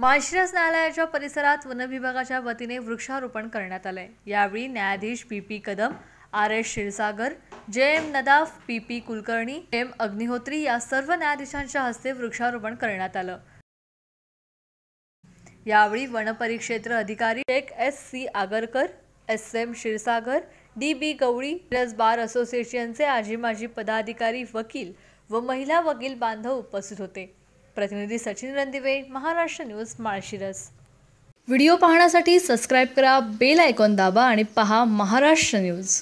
माळशिरस न्यायालयाच्या परिसरात वनविभागाच्या वतीने वृक्षारोपण करण्यात आले यावेळी न्यायाधीश P P Kadam R S Kshirsagar J M Nadaf P P Kulkarni M Agnihotri या सर्व न्यायाधीशांच्या हस्ते वृक्षारोपण करण्यात आलं यावेळी वनपरिक्षेत्र अधिकारी एक S C Agarkar S M Kshirsagar D B Gawali plus bar असोसिएशनचे आजी माजी पदाधिकारी वकील व महिला वकील बांधव उपस्थित होते प्रतिनिधी सचिन रंदिवे महाराष्ट्र न्यूज माळशिरस व्हिडिओ पाहण्यासाठी सबस्क्राईब करा बेल आयकॉन दाबा आणि पहा महाराष्ट्र न्यूज